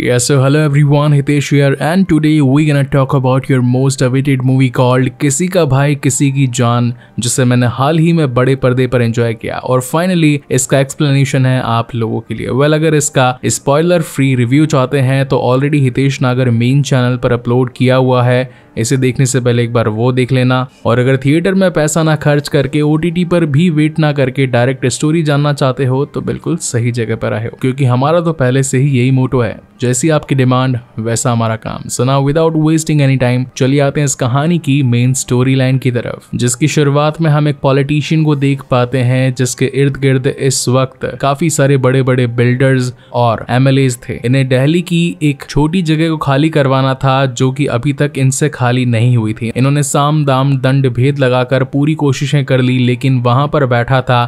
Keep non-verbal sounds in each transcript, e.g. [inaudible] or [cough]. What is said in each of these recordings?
Yeah, so hello everyone, Hitesh here and today we gonna talk about your most awaited movie called किसी का भाई किसी की जान जिसे मैंने हाल ही में बड़े पर्दे पर एंजॉय किया और फाइनली इसका एक्सप्लेनेशन है आप लोगों के लिए वेल well, अगर इसका स्पॉयलर फ्री रिव्यू चाहते हैं तो ऑलरेडी हितेश नागर मेन चैनल पर अपलोड किया हुआ है इसे देखने से पहले एक बार वो देख लेना और अगर थिएटर में पैसा ना खर्च करके ओ पर भी वेट ना करके डायरेक्ट स्टोरी जानना चाहते हो तो बिल्कुल सही जगह पर आए हो क्योंकि हमारा तो पहले से ही यही मोटो है जैसी आपकी डिमांड वैसा हमारा काम सुना विदाउट वेस्टिंग एनी टाइम चलिए आते हैं इस कहानी की मेन स्टोरी लाइन की तरफ जिसकी शुरुआत में हम एक पॉलिटिशियन को देख पाते हैं जिसके इर्द गिर्द इस वक्त काफी सारे बड़े बड़े बिल्डर्स और एम थे इन्हें दिल्ली की एक छोटी जगह को खाली करवाना था जो की अभी तक इनसे खाली नहीं हुई थी इन्होंने साम दाम दंड भेद लगाकर पूरी कोशिशें कर ली लेकिन वहां पर बैठा था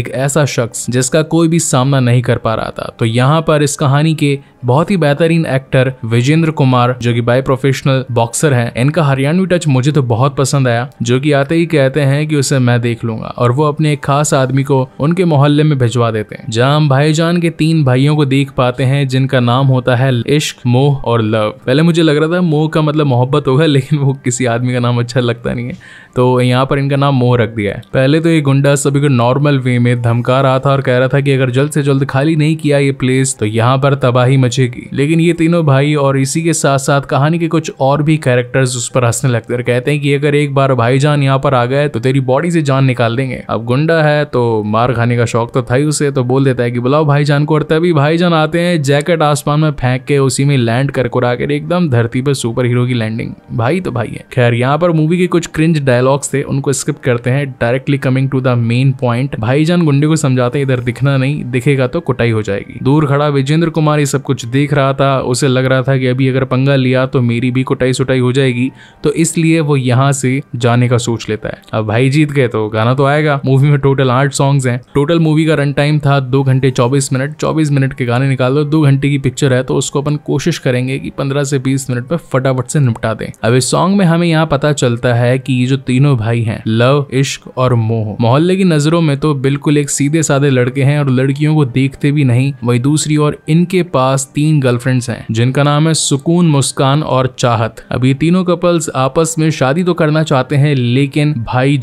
एक ऐसा शख्स जिसका कोई भी सामना नहीं कर पा रहा था तो यहाँ पर इस कहानी के बहुत ही बेहतरीन एक्टर विजेंद्र कुमार जो कि बाय प्रोफेशनल बॉक्सर हैं इनका हरियाणवी टच मुझे तो बहुत पसंद आया जो कि आते ही कहते हैं कि उसे मैं देख लूंगा और वो अपने एक खास आदमी को उनके मोहल्ले में भिजवा देते हैं जहां हम भाईजान के तीन भाइयों को देख पाते हैं जिनका नाम होता है इश्क मोह और लव पहले मुझे लग रहा था मोह का मतलब मोहब्बत होगा लेकिन लेकिन वो किसी आदमी का नाम अच्छा लगता नहीं है तो यहाँ पर इनका नाम मोह रख दिया है पहले तो ये गुंडा सभी को नॉर्मल वे में धमका रहा था और कह रहा था कि अगर जल्द से जल्द खाली नहीं किया ये प्लेस तो यहाँ पर तबाही मचेगी लेकिन ये तीनों भाई और इसी के साथ साथ कहानी के कुछ और भी कैरेक्टर्स उस पर हंसने लगते हैं और कहते हैं कि अगर एक बार भाईजान यहाँ पर आ गए तो तेरी बॉडी से जान निकाल देंगे अब गुंडा है तो मार खाने का शौक तो था ही उसे तो बोल देता है कि बुलाओ भाईजान को और तभी भाईजान आते हैं जैकेट आसमान में फेंक के उसी में लैंड कर कुरा कर एकदम धरती पर सुपर हीरो की लैंडिंग भाई भाई तो भाई है खैर यहाँ पर मूवी के कुछ क्रिंज डायलॉग्स थे उनको स्किप करते हैं directly coming to the main point भाईजान गुंडे को समझाते इधर दिखना नहीं दिखेगा तो कुटाई हो जाएगी दूर खड़ा विजेंद्र कुमार ये सब कुछ देख रहा था उसे लग रहा था कि अभी अगर पंगा लिया तो मेरी भी कुटाई सुटाई हो जाएगी तो इसलिए वो यहाँ से जाने का सोच लेता है अब भाई जीत गए तो गाना तो आएगा मूवी में टोटल आठ सॉन्ग हैं टोटल मूवी का रन टाइम था दो घंटे चौबीस मिनट चौबीस मिनट के गाने निकाल दो घंटे की पिक्चर है तो उसको अपन कोशिश करेंगे कि पंद्रह से बीस मिनट में फटाफट से निपटा दें अब इस सॉन्ग में हमें यहाँ पता चलता है कि ये जो तीनों भाई हैं लव इश्क और मोह मोहल्ले की नजरों में तो बिल्कुल एक सीधे साधे लड़के हैं और लड़कियों को देखते भी नहीं वही दूसरी ओर इनके पास तीन गर्लफ्रेंड्स हैं जिनका नाम है सुकून मुस्कान और चाहत अब ये तीनों कपल्स आपस में शादी तो करना चाहते हैं लेकिन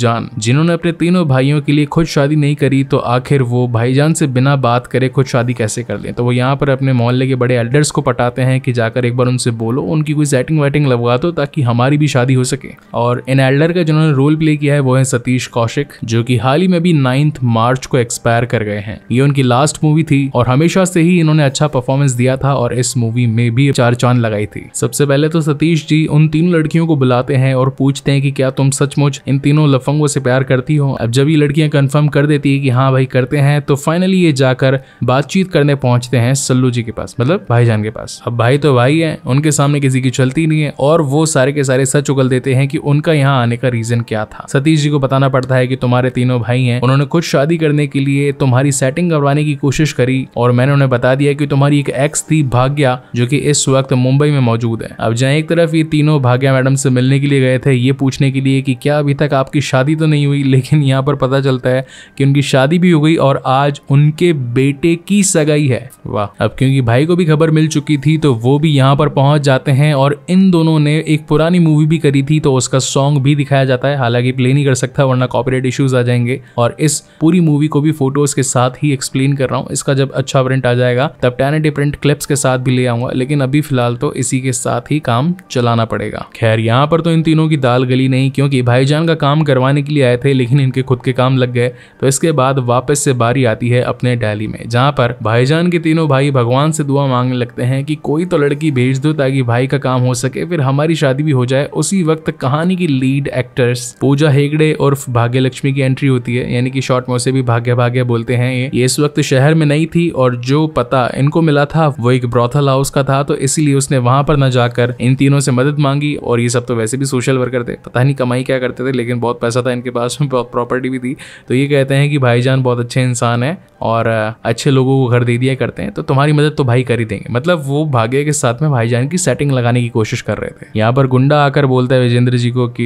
जान जिन्होंने अपने तीनों भाइयों के लिए खुद शादी नहीं करी तो आखिर वो भाईजान से बिना बात करे खुद शादी कैसे कर लें तो वो यहाँ पर अपने मोहल्ले के बड़े एल्डर्स को पटाते हैं कि जाकर एक बार उनसे बोलो उनकी कोई सेटिंग वेटिंग लगवा दो ताकि हमारी भी शादी हो सके और इन एल्डर का जिन्होंने रोल प्ले किया है वो है सतीश कौशिक जो कि हाल ही में भी नाइन्थ मार्च को एक्सपायर कर गए हैं ये उनकी लास्ट मूवी थी और हमेशा से ही इन्होंने अच्छा परफॉर्मेंस दिया था और इस मूवी में भी चार चांद लगाई थी सबसे पहले तो सतीश जी उन तीन लड़कियों को बुलाते हैं और पूछते हैं कि क्या तुम सचमुच इन तीनों लफंगों से प्यार करती हो अब जब ये लड़कियां कंफर्म कर देती है कि हाँ भाई करते हैं तो फाइनली ये जाकर बातचीत करने पहुंचते हैं सल्लू जी के पास मतलब भाईजान के पास अब भाई तो भाई है उनके सामने किसी की चलती नहीं है और वो सारे के के सारे सच उगल देते हैं कि उनका यहाँ आने का रीजन क्या था सतीश जी को बताना पड़ता है कि तुम्हारे तीनों भाई हैं उन्होंने खुद शादी करने के लिए तुम्हारी सेटिंग करवाने की कोशिश करी और मैंने उन्हें बता दिया कि तुम्हारी एक एक्स थी भाग्या जो कि इस वक्त मुंबई में मौजूद है अब जहाँ एक तरफ ये तीनों भाग्या मैडम से मिलने के लिए गए थे ये पूछने के लिए कि क्या अभी तक आपकी शादी तो नहीं हुई लेकिन यहाँ पर पता चलता है कि उनकी शादी भी हो गई और आज उनके बेटे की सगाई है वाह अब क्योंकि भाई को भी खबर मिल चुकी थी तो वो भी यहाँ पर पहुंच जाते हैं और इन दोनों ने एक पूरा पुरानी मूवी भी करी थी तो उसका सॉन्ग भी दिखाया जाता है हालांकि प्ले नहीं कर सकता वरना कॉपीराइट इश्यूज आ जाएंगे और इस पूरी मूवी को भी फोटोज के साथ ही एक्सप्लेन कर रहा हूँ इसका जब अच्छा प्रिंट आ जाएगा तब टेन प्रिंट क्लिप्स के साथ भी ले आऊंगा लेकिन अभी फिलहाल तो इसी के साथ ही काम चलाना पड़ेगा खैर यहाँ पर तो इन तीनों की दाल गली नहीं क्योंकि भाईजान का काम करवाने के लिए आए थे लेकिन इनके खुद के काम लग गए तो इसके बाद वापस से बारी आती है अपने डैली में जहाँ पर भाईजान के तीनों भाई भगवान से दुआ मांगने लगते हैं कि कोई तो लड़की भेज दो ताकि भाई का काम हो सके फिर हमारी शादी भी भी हो जाए उसी वक्त कहानी की लीड एक्टर्स पूजा हेगड़े और भाग्य लक्ष्मी की एंट्री होती है यानी कि शॉर्ट में उसे भी भाग्य भाग्य बोलते हैं ये इस वक्त शहर में नहीं थी और जो पता इनको मिला था वो एक ब्रॉथल हाउस का था तो इसीलिए उसने वहां पर न जाकर इन तीनों से मदद मांगी और ये सब तो वैसे भी सोशल वर्कर थे पता नहीं कमाई क्या करते थे लेकिन बहुत पैसा था इनके पास [laughs] बहुत प्रॉपर्टी भी थी तो ये कहते हैं कि भाईजान बहुत अच्छे इंसान है और अच्छे लोगों को घर दे दिया करते हैं तो तुम्हारी मदद तो भाई कर ही देंगे मतलब वो भाग्य के साथ में भाईजान की सेटिंग लगाने की कोशिश कर रहे थे यहाँ पर गुण गुंडा आकर बोलता है विजेंद्र जी को कि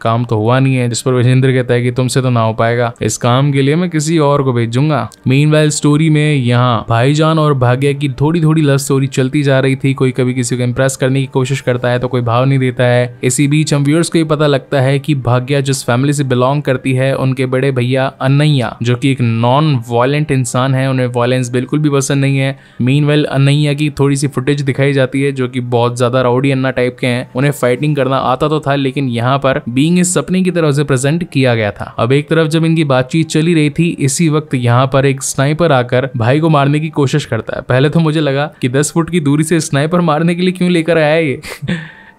काम तो हुआ नहीं है जिस पर विजेंद्र कहता है कि तुमसे तो ना हो पाएगा इस काम के लिए मैं किसी और को भेजूंगा मेन स्टोरी में यहाँ भाईजान और भाग्य की थोड़ी थोड़ी लव स्टोरी चलती जा रही थी कोई कभी किसी को इम्प्रेस करने की कोशिश करता है तो कोई भाव नहीं देता है इसी बीच हम व्यूअर्स को ये पता लगता है की भाग्य जिस फैमिली से बिलोंग करती है उनके बड़े भैया अनैया जो की एक नॉन वायलेंट इंसान है उन्हें वायलेंस बिल्कुल भी पसंद नहीं है मीन अनैया की थोड़ी सी फुटेज दिखाई जाती है जो की बहुत ज्यादा राउडी अन्ना टाइप के हैं उन्हें फाइटिंग करना आता तो था लेकिन यहाँ पर बींग इस सपने की तरह उसे प्रेजेंट किया गया था अब एक तरफ जब इनकी बातचीत चली रही थी इसी वक्त यहाँ पर एक स्नाइपर आकर भाई को मारने की कोशिश करता है पहले तो मुझे लगा कि दस फुट की दूरी से स्नाइपर मारने के लिए क्यों लेकर आया ये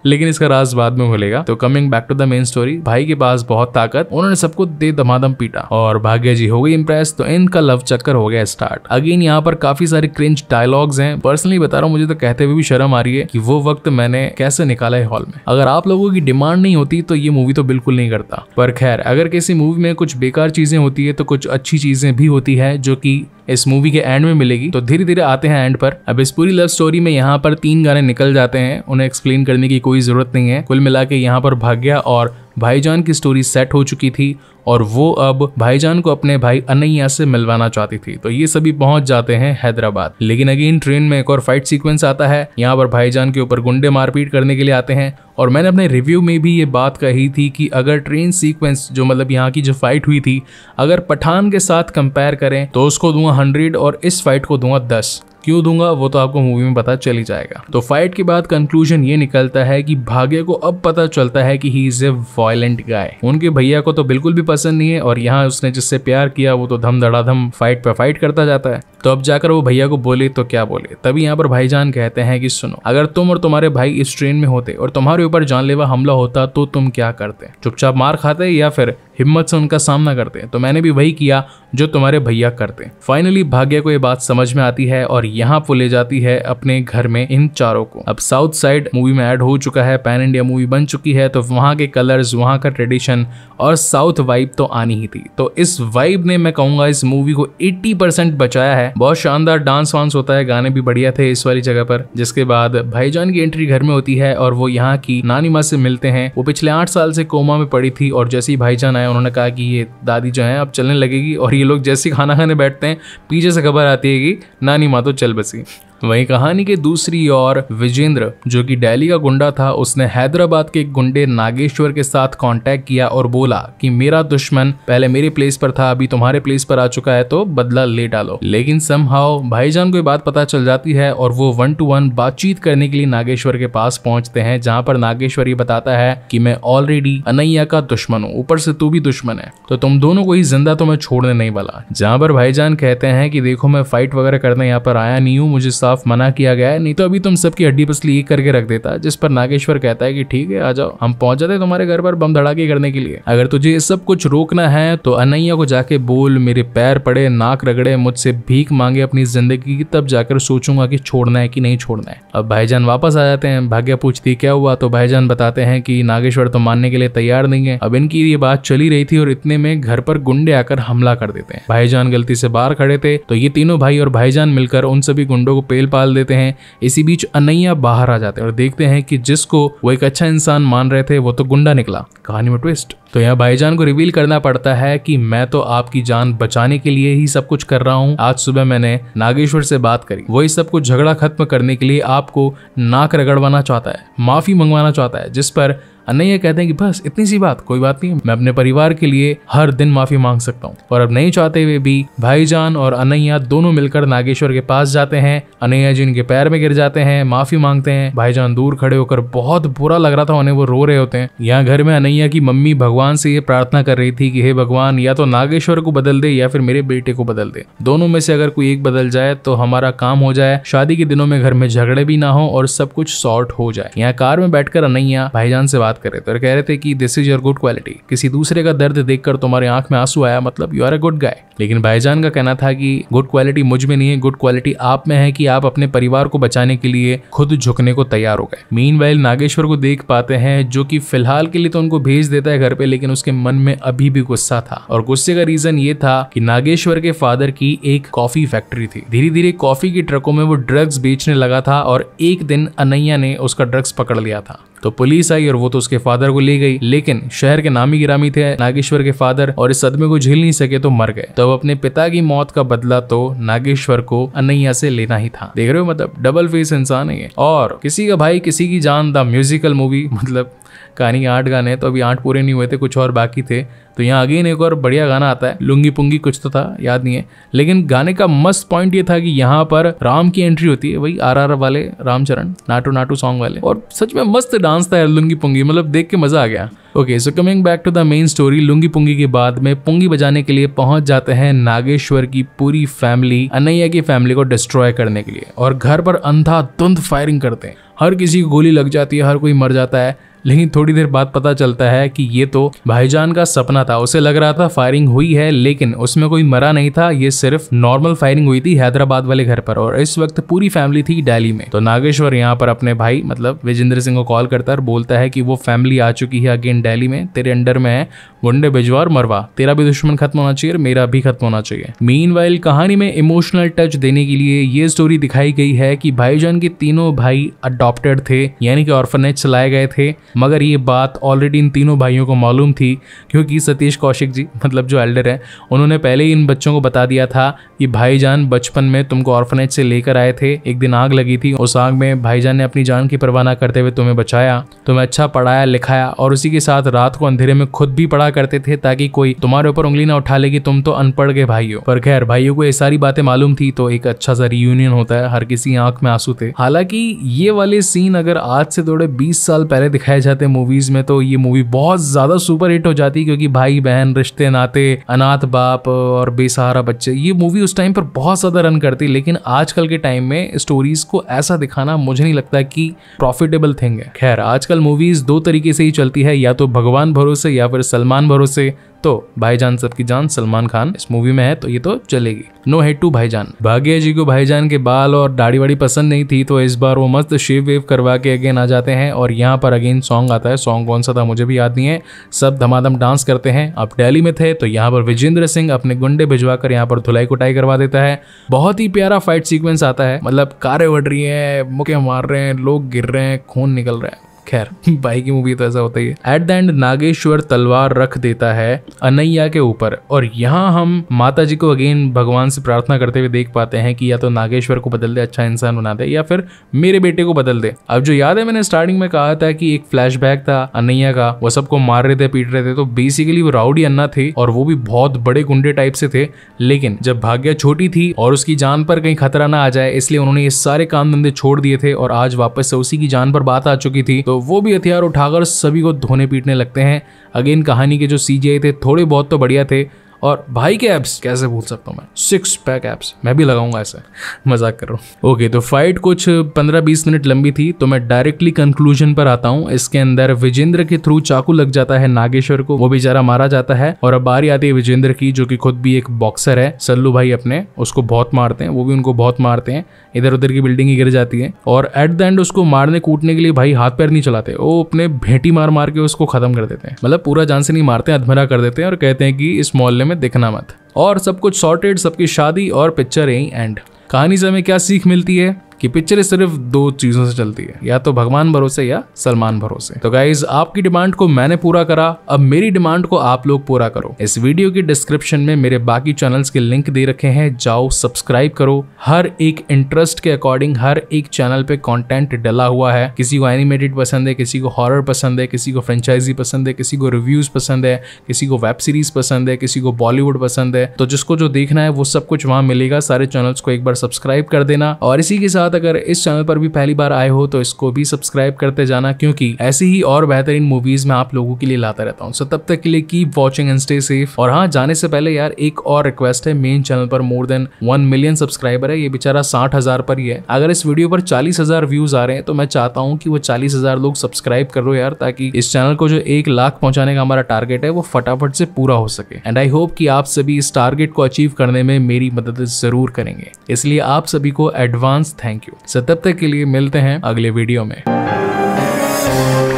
लेकिन इसका राज बाद में खुलेगा तो coming back to the main story भाई के पास बहुत ताकत उन्होंने सबको दे दमादम पीटा और भाग्य जी हो गई इम्प्रेस तो इनका लव चक्कर हो गया स्टार्ट अगेन यहाँ पर काफी सारे क्रिंच डायलॉग्स हैं पर्सनली बता रहा हूँ मुझे तो कहते हुए भी शर्म आ रही है कि वो वक्त मैंने कैसे निकाला है हॉल में अगर आप लोगों की डिमांड नहीं होती तो ये मूवी तो बिल्कुल नहीं करता पर खैर अगर किसी मूवी में कुछ बेकार चीजें होती है तो कुछ अच्छी चीजें भी होती है जो की इस मूवी के एंड में मिलेगी तो धीरे धीरे आते हैं एंड पर अब इस पूरी लव स्टोरी में यहाँ पर तीन गाने निकल जाते हैं उन्हें एक्सप्लेन करने की कोई जरूरत नहीं है कुल मिला के यहाँ पर भाग्या और भाईजान की स्टोरी सेट हो चुकी थी और वो अब भाईजान को अपने भाई अनैया से मिलवाना चाहती थी तो ये सभी पहुंच जाते हैं हैदराबाद लेकिन अगेन ट्रेन में एक और फाइट सीक्वेंस आता है यहाँ पर भाईजान के ऊपर गुंडे मारपीट करने के लिए आते हैं और मैंने अपने रिव्यू में भी ये बात कही थी कि अगर ट्रेन सीक्वेंस जो मतलब यहाँ की जो फाइट हुई थी अगर पठान के साथ कंपेयर करें तो उसको दूंगा हंड्रेड और इस फाइट को दूंगा दस क्यों दूंगा वो तो आपको मूवी में पता चली जाएगा तो फाइट के बाद कंक्लूजन ये निकलता है कि भाग्य को अब पता चलता है कि ही इज ए वायलेंट गाय उनके भैया को तो बिल्कुल भी पसंद नहीं है और यहाँ उसने जिससे प्यार किया वो तो धम धड़ाधम फाइट पे फाइट करता जाता है तो अब जाकर वो भैया को बोले तो क्या बोले तभी यहाँ पर भाईजान कहते हैं कि सुनो अगर तुम और तुम्हारे भाई इस ट्रेन में होते और तुम्हारे ऊपर जानलेवा हमला होता तो तुम क्या करते चुपचाप मार खाते या फिर हिम्मत से उनका सामना करते हैं तो मैंने भी वही किया जो तुम्हारे भैया करते हैं फाइनली भाग्य को ये बात समझ में आती है और यहाँ वो ले जाती है अपने घर में इन चारों को अब साउथ साइड मूवी में ऐड हो चुका है पैन इंडिया मूवी बन चुकी है तो वहाँ के कलर्स वहाँ का ट्रेडिशन और साउथ वाइब तो आनी ही थी तो इस वाइब ने मैं कहूंगा इस मूवी को एट्टी बचाया है बहुत शानदार डांस वांस होता है गाने भी बढ़िया थे इस वाली जगह पर जिसके बाद भाईजान की एंट्री घर में होती है और वो यहाँ की नानी माँ से मिलते हैं वो पिछले आठ साल से कोमा में पड़ी थी और जैसे ही भाईजान आया उन्होंने कहा कि ये दादी जो है अब चलने लगेगी और ये लोग जैसे खाना खाने बैठते हैं पीछे से खबर आती है कि नानी माँ तो चल बसी वहीं कहानी के दूसरी ओर विजेंद्र जो कि डेली का गुंडा था उसने हैदराबाद के एक गुंडे नागेश्वर के साथ कांटेक्ट किया और बोला कि मेरा दुश्मन पहले मेरे प्लेस पर था अभी तुम्हारे प्लेस पर आ चुका है तो बदला ले डालो लेकिन समहाव भाईजान को ये बात पता चल जाती है और वो वन टू वन बातचीत करने के लिए नागेश्वर के पास पहुंचते हैं जहां पर नागेश्वर ये बताता है कि मैं ऑलरेडी अनैया का दुश्मन हूँ ऊपर से तू भी दुश्मन है तो तुम दोनों को ही जिंदा तो मैं छोड़ने नहीं वाला जहां पर भाईजान कहते हैं कि देखो मैं फाइट वगैरह करने यहाँ पर आया नहीं हूँ मुझे साफ मना किया गया है नहीं तो अभी तुम सबकी हड्डी पसली एक करके रख देता जिस पर नागेश्वर कहता है कि ठीक है आ जाओ हम पहुंच जाते तुम्हारे घर पर बम धड़ाके करने के लिए अगर तुझे ये सब कुछ रोकना है तो अनैया को जाके बोल मेरे पैर पड़े नाक रगड़े मुझसे भीख मांगे अपनी जिंदगी की तब जाकर सोचूंगा कि छोड़ना है कि नहीं छोड़ना है अब भाईजान वापस आ जाते हैं भाग्य पूछती क्या हुआ तो भाईजान बताते हैं कि नागेश्वर तो मानने के लिए तैयार नहीं है अब इनकी ये बात चली रही थी और इतने में घर पर गुंडे आकर हमला कर देते हैं भाईजान गलती से बाहर खड़े थे तो ये तीनों भाई और भाईजान मिलकर उन सभी गुंडों को बैल पाल देते हैं इसी बीच अनैया बाहर आ जाते हैं और देखते हैं कि जिसको वो एक अच्छा इंसान मान रहे थे वो तो गुंडा निकला कहानी में ट्विस्ट तो यहाँ भाईजान को रिवील करना पड़ता है कि मैं तो आपकी जान बचाने के लिए ही सब कुछ कर रहा हूँ आज सुबह मैंने नागेश्वर से बात करी वही सब कुछ झगड़ा खत्म करने के लिए आपको नाक रगड़वाना चाहता है माफी मंगवाना चाहता है जिस पर अनैया कहते हैं कि बस इतनी सी बात कोई बात नहीं मैं अपने परिवार के लिए हर दिन माफी मांग सकता हूँ और अब नहीं चाहते हुए भी भाईजान और अनैया दोनों मिलकर नागेश्वर के पास जाते हैं अनैया जी उनके पैर में गिर जाते हैं माफी मांगते हैं भाईजान दूर खड़े होकर बहुत बुरा लग रहा था उन्हें वो रो रहे होते हैं यहाँ घर में अनैया की मम्मी भगवान भगवान से ये प्रार्थना कर रही थी कि हे भगवान या तो नागेश्वर को बदल दे या फिर मेरे बेटे को बदल दे दोनों में से अगर कोई एक बदल जाए तो हमारा काम हो जाए शादी के दिनों में घर में झगड़े भी ना हो और सब कुछ सॉर्ट हो जाए यहाँ कार में बैठकर अनैया भाईजान से बात कर रहे थे और कह रहे थे कि this is your good quality किसी दूसरे का दर्द देखकर तुम्हारे आंख में आंसू आया मतलब you are a good guy लेकिन भाईजान का कहना था कि गुड क्वालिटी मुझ में नहीं है गुड क्वालिटी आप में है कि आप अपने परिवार को बचाने के लिए खुद झुकने को तैयार हो गए मीन नागेश्वर को देख पाते हैं जो कि फिलहाल के लिए तो उनको भेज देता है घर पे लेकिन उसके मन में अभी भी गुस्सा था और गुस्से का रीजन ये था कि नागेश्वर के फादर की एक कॉफी फैक्ट्री थी धीरे धीरे कॉफी की ट्रकों में वो ड्रग्स बेचने लगा था और एक दिन अनैया ने उसका ड्रग्स पकड़ लिया था तो पुलिस आई और वो तो उसके फादर को ले गई लेकिन शहर के नामी गिरामी थे नागेश्वर के फादर और इस सदमे को झेल नहीं सके तो मर गए तो अब अपने पिता की मौत का बदला तो नागेश्वर को अनैया से लेना ही था देख रहे हो मतलब डबल फेस इंसान है और किसी का भाई किसी की जान द म्यूजिकल मूवी मतलब कहानी आठ गाने तो अभी आठ पूरे नहीं हुए थे कुछ और बाकी थे तो यहाँ अगेन एक और बढ़िया गाना आता है लुंगी पुंगी कुछ तो था याद नहीं है लेकिन गाने का मस्त पॉइंट ये था कि यहाँ पर राम की एंट्री होती है वही आर आर वाले रामचरण नाटू नाटू सॉन्ग वाले और सच में मस्त डांस था यार लुंगी पुंगी मतलब देख के मजा आ गया okay so coming back to the main story लुंगी पुंगी के बाद में पुंगी बजाने के लिए पहुंच जाते हैं नागेश्वर की पूरी फैमिली अनैया की फैमिली को डिस्ट्रॉय करने के लिए और घर पर अंधा धुंध फायरिंग करते हैं हर किसी को गोली लग जाती है हर कोई मर जाता है लेकिन थोड़ी देर बाद पता चलता है कि ये तो भाईजान का सपना था उसे लग रहा था फायरिंग हुई है लेकिन उसमें कोई मरा नहीं था ये सिर्फ नॉर्मल फायरिंग हुई थी हैदराबाद वाले घर पर और इस वक्त पूरी फैमिली थी डेली में तो नागेश्वर यहाँ पर अपने भाई मतलब विजेंद्र सिंह को कॉल करता है और बोलता है कि वो फैमिली आ चुकी है अगेन डेली में तेरे अंडर में है गुंडे भिजवा और मरवा तेरा भी दुश्मन खत्म होना चाहिए मेरा भी खत्म होना चाहिए मीन कहानी में इमोशनल टच देने के लिए ये स्टोरी दिखाई गई है कि भाईजान के तीनों भाई अडॉप्टेड थे यानी कि ऑर्फनेज चलाए गए थे मगर ये बात ऑलरेडी इन तीनों भाइयों को मालूम थी क्योंकि सतीश कौशिक जी मतलब जो एल्डर हैं उन्होंने पहले ही इन बच्चों को बता दिया था कि भाईजान बचपन में तुमको ऑर्फनेज से लेकर आए थे एक दिन आग लगी थी उस आग में भाईजान ने अपनी जान की परवाह ना करते हुए तुम्हें बचाया तुम्हें अच्छा पढ़ाया लिखाया और उसी के साथ रात को अंधेरे में खुद भी पढ़ा करते थे ताकि कोई तुम्हारे ऊपर उंगली ना उठा लेगी तुम तो अनपढ़ गए भाइयों पर खैर भाइयों को ये सारी बातें मालूम थी तो एक अच्छा सा रियूनियन होता है हर किसी आंख में आंसू थे हालांकि ये वाले सीन अगर आज से थोड़े बीस साल पहले दिखाया दिखाए जाते मूवीज में तो ये मूवी बहुत ज़्यादा सुपर हिट हो जाती क्योंकि भाई बहन रिश्ते नाते अनाथ बाप और बेसहारा बच्चे ये मूवी उस टाइम पर बहुत ज़्यादा रन करती लेकिन आजकल के टाइम में स्टोरीज को ऐसा दिखाना मुझे नहीं लगता कि प्रॉफिटेबल थिंग है खैर आजकल मूवीज दो तरीके से ही चलती है या तो भगवान भरोसे या फिर सलमान भरोसे तो भाईजान सबकी जान सलमान खान इस मूवी में है तो ये तो चलेगी नो हेड टू भाईजान भाग्य जी को भाईजान के बाल और दाढ़ी वाड़ी पसंद नहीं थी तो इस बार वो मस्त शेव वेव करवा के अगेन आ जाते हैं और यहाँ पर अगेन सॉन्ग आता है सॉन्ग कौन सा था मुझे भी याद नहीं है सब धमाधम डांस करते हैं अब डेली में थे तो यहाँ पर विजेंद्र सिंह अपने गुंडे भिजवा कर यहाँ पर धुलाई कुटाई करवा देता है बहुत ही प्यारा फाइट सीक्वेंस आता है मतलब कारें बढ़ रही है मुके मार रहे हैं लोग गिर रहे हैं खून निकल रहा है खैर भाई की मूवी तो ऐसा होता ही है एट द एंड नागेश्वर तलवार रख देता है अनैया के ऊपर और यहाँ हम माता जी को अगेन भगवान से प्रार्थना करते हुए देख पाते हैं कि या तो नागेश्वर को बदल दे अच्छा इंसान बना दे या फिर मेरे बेटे को बदल दे अब जो याद है मैंने स्टार्टिंग में कहा था कि एक फ्लैश था अनैया का वो सबको मार रहे थे पीट रहे थे तो बेसिकली वो राउडी अन्ना थे और वो भी बहुत बड़े गुंडे टाइप से थे लेकिन जब भाग्य छोटी थी और उसकी जान पर कहीं खतरा ना आ जाए इसलिए उन्होंने ये सारे काम धंधे छोड़ दिए थे और आज वापस से उसी की जान पर बात आ चुकी थी तो वो भी हथियार उठाकर सभी को धोने पीटने लगते हैं अगेन कहानी के जो सी थे थोड़े बहुत तो बढ़िया थे और भाई के एप्स कैसे भूल सकता हूँ मैं सिक्स पैक एप्स मैं भी लगाऊंगा ऐसे मजाक कर रहा हूँ ओके तो फाइट कुछ पंद्रह बीस मिनट लंबी थी तो मैं डायरेक्टली कंक्लूजन पर आता हूँ इसके अंदर विजेंद्र के थ्रू चाकू लग जाता है नागेश्वर को वो बेचारा मारा जाता है और अब बारी आती है विजेंद्र की जो कि खुद भी एक बॉक्सर है सल्लू भाई अपने उसको बहुत मारते हैं वो भी उनको बहुत मारते हैं इधर उधर की बिल्डिंग ही गिर जाती है और एट द एंड उसको मारने कूटने के लिए भाई हाथ पैर नहीं चलाते वो अपने भेटी मार मार के उसको खत्म कर देते हैं मतलब पूरा जान से नहीं मारते अधमरा कर देते हैं और कहते हैं कि इस मोहल्ले में दिखना मत और सब कुछ सॉर्टेड सबकी शादी और पिक्चर एंड कहानी से हमें क्या सीख मिलती है कि पिक्चर सिर्फ दो चीजों से चलती है या तो भगवान भरोसे या सलमान भरोसे तो गाइज आपकी डिमांड को मैंने पूरा करा अब मेरी डिमांड को आप लोग पूरा करो इस वीडियो के डिस्क्रिप्शन में मेरे बाकी चैनल्स के लिंक दे रखे हैं जाओ सब्सक्राइब करो हर एक इंटरेस्ट के अकॉर्डिंग हर एक चैनल पे कंटेंट डला हुआ है किसी को एनिमेटेड पसंद है किसी को हॉरर पसंद है किसी को फ्रेंचाइजी पसंद है किसी को रिव्यूज पसंद है किसी को वेब सीरीज पसंद है किसी को बॉलीवुड पसंद है तो जिसको जो देखना है वो सब कुछ वहां मिलेगा सारे चैनल्स को एक बार सब्सक्राइब कर देना और इसी के साथ साथ अगर इस चैनल पर भी पहली बार आए हो तो इसको भी सब्सक्राइब करते जाना क्योंकि ऐसी ही और बेहतरीन मूवीज में आप लोगों के लिए लाता रहता हूँ सो तब तक के लिए keep watching and stay safe और हाँ जाने से पहले यार एक और रिक्वेस्ट है मेन चैनल पर more than one million subscriber है ये बेचारा साठ हजार पर ही है अगर इस वीडियो पर चालीस हजार व्यूज आ रहे हैं तो मैं चाहता हूँ कि वो चालीस हजार लोग सब्सक्राइब करो यार ताकि इस चैनल को जो एक लाख पहुंचाने का हमारा टारगेट है वो फटाफट से पूरा हो सके एंड आई होप कि आप सभी इस टारगेट को अचीव करने में मेरी मदद जरूर करेंगे इसलिए आप सभी को advance thank thank you so तब तक के लिए मिलते हैं अगले वीडियो में